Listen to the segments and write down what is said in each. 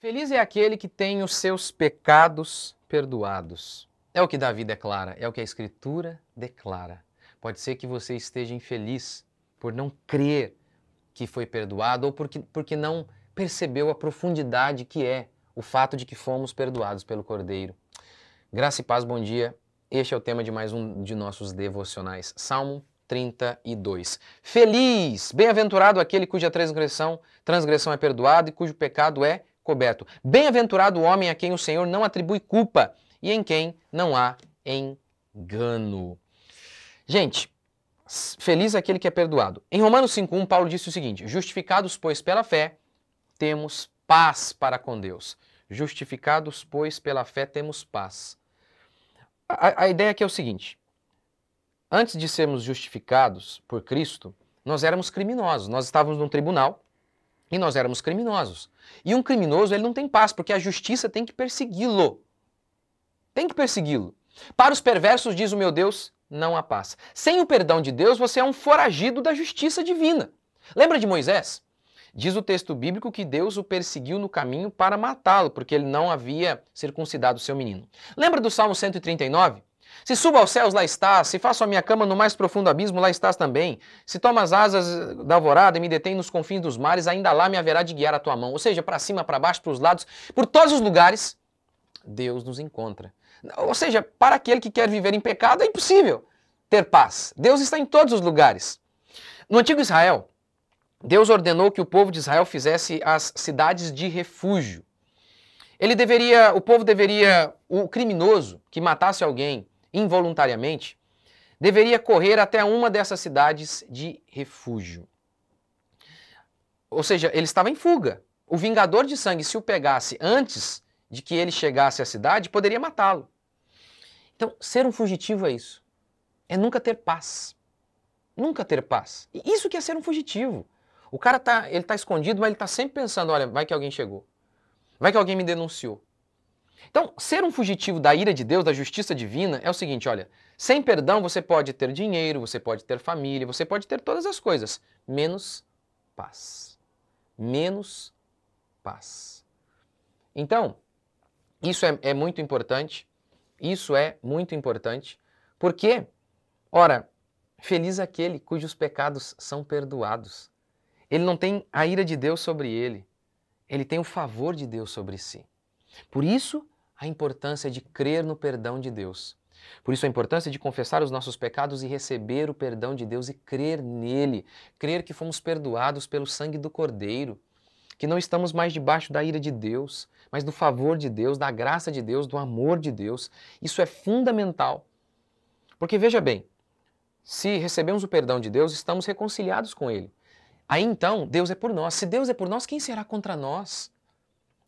Feliz é aquele que tem os seus pecados perdoados. É o que Davi declara, é o que a Escritura declara. Pode ser que você esteja infeliz por não crer que foi perdoado ou porque, porque não percebeu a profundidade que é o fato de que fomos perdoados pelo Cordeiro. Graça e paz, bom dia. Este é o tema de mais um de nossos devocionais. Salmo 32. Feliz, bem-aventurado aquele cuja transgressão, transgressão é perdoada e cujo pecado é coberto. Bem-aventurado o homem a quem o Senhor não atribui culpa e em quem não há engano. Gente, feliz é aquele que é perdoado. Em Romanos 5:1, Paulo disse o seguinte: Justificados, pois, pela fé, temos paz para com Deus. Justificados, pois, pela fé, temos paz. A, a ideia aqui é o seguinte: antes de sermos justificados por Cristo, nós éramos criminosos, nós estávamos num tribunal e nós éramos criminosos. E um criminoso, ele não tem paz, porque a justiça tem que persegui-lo. Tem que persegui-lo. Para os perversos, diz o meu Deus, não há paz. Sem o perdão de Deus, você é um foragido da justiça divina. Lembra de Moisés? Diz o texto bíblico que Deus o perseguiu no caminho para matá-lo, porque ele não havia circuncidado seu menino. Lembra do Salmo 139? Se subo aos céus, lá estás. Se faço a minha cama no mais profundo abismo, lá estás também. Se tomo as asas da alvorada e me detém nos confins dos mares, ainda lá me haverá de guiar a tua mão. Ou seja, para cima, para baixo, para os lados, por todos os lugares, Deus nos encontra. Ou seja, para aquele que quer viver em pecado, é impossível ter paz. Deus está em todos os lugares. No antigo Israel, Deus ordenou que o povo de Israel fizesse as cidades de refúgio. Ele deveria, o povo deveria, o criminoso que matasse alguém, involuntariamente, deveria correr até uma dessas cidades de refúgio. Ou seja, ele estava em fuga. O vingador de sangue, se o pegasse antes de que ele chegasse à cidade, poderia matá-lo. Então, ser um fugitivo é isso. É nunca ter paz. Nunca ter paz. E isso que é ser um fugitivo. O cara está, ele tá escondido, mas ele está sempre pensando, olha, vai que alguém chegou. Vai que alguém me denunciou. Então, ser um fugitivo da ira de Deus, da justiça divina, é o seguinte: olha, sem perdão você pode ter dinheiro, você pode ter família, você pode ter todas as coisas, menos paz. Menos paz. Então, isso é, é muito importante, isso é muito importante, porque, ora, feliz é aquele cujos pecados são perdoados. Ele não tem a ira de Deus sobre ele, ele tem o favor de Deus sobre si. Por isso, a importância de crer no perdão de Deus. Por isso, a importância de confessar os nossos pecados e receber o perdão de Deus e crer nele, crer que fomos perdoados pelo sangue do Cordeiro, que não estamos mais debaixo da ira de Deus, mas do favor de Deus, da graça de Deus, do amor de Deus. Isso é fundamental. Porque veja bem, se recebemos o perdão de Deus, estamos reconciliados com ele. Aí então, Deus é por nós. Se Deus é por nós, quem será contra nós?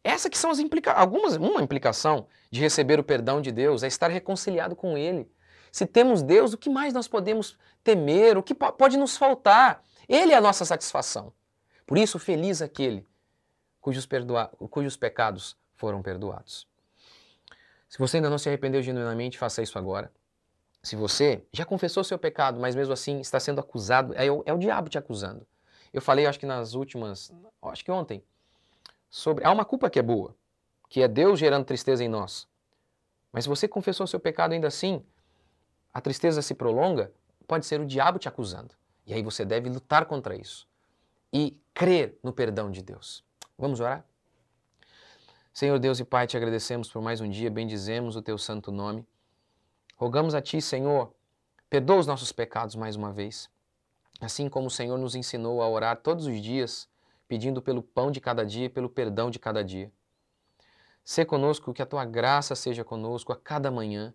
Essa que são as implica algumas uma implicação de receber o perdão de Deus é estar reconciliado com ele. Se temos Deus, o que mais nós podemos temer? O que pode nos faltar? Ele é a nossa satisfação. Por isso, feliz é aquele cujos, cujos pecados foram perdoados. Se você ainda não se arrependeu genuinamente, faça isso agora. Se você já confessou seu pecado, mas mesmo assim está sendo acusado, é o, é o diabo te acusando. Eu falei, acho que nas últimas, acho que ontem, sobre. Há uma culpa que é boa, que é Deus gerando tristeza em nós. Mas se você confessou seu pecado ainda assim, a tristeza se prolonga, pode ser o diabo te acusando. E aí você deve lutar contra isso e crer no perdão de Deus. Vamos orar? Senhor Deus e Pai, te agradecemos por mais um dia, bendizemos o teu santo nome. Rogamos a ti, Senhor, perdoa os nossos pecados mais uma vez. Assim como o Senhor nos ensinou a orar todos os dias, pedindo pelo pão de cada dia e pelo perdão de cada dia. Sê conosco, que a tua graça seja conosco a cada manhã.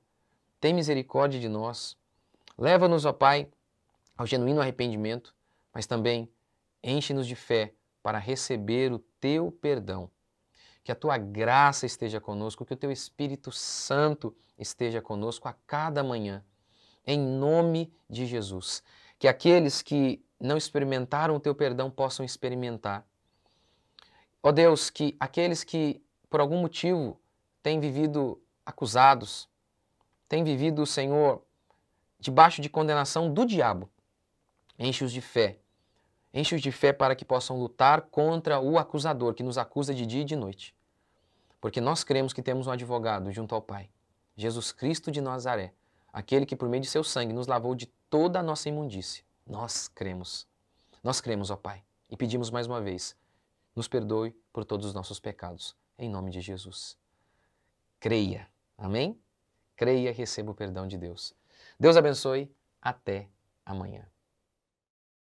Tem misericórdia de nós. Leva-nos, ó Pai, ao genuíno arrependimento, mas também enche-nos de fé para receber o teu perdão. Que a tua graça esteja conosco, que o teu Espírito Santo esteja conosco a cada manhã. Em nome de Jesus que aqueles que não experimentaram o teu perdão possam experimentar. Ó oh Deus, que aqueles que por algum motivo têm vivido acusados, têm vivido, o Senhor, debaixo de condenação do diabo, enche-os de fé. Enche-os de fé para que possam lutar contra o acusador que nos acusa de dia e de noite. Porque nós cremos que temos um advogado junto ao Pai, Jesus Cristo de Nazaré aquele que por meio de seu sangue nos lavou de toda a nossa imundícia. Nós cremos. Nós cremos, ó Pai, e pedimos mais uma vez: nos perdoe por todos os nossos pecados, em nome de Jesus. Creia. Amém? Creia e receba o perdão de Deus. Deus abençoe. Até amanhã.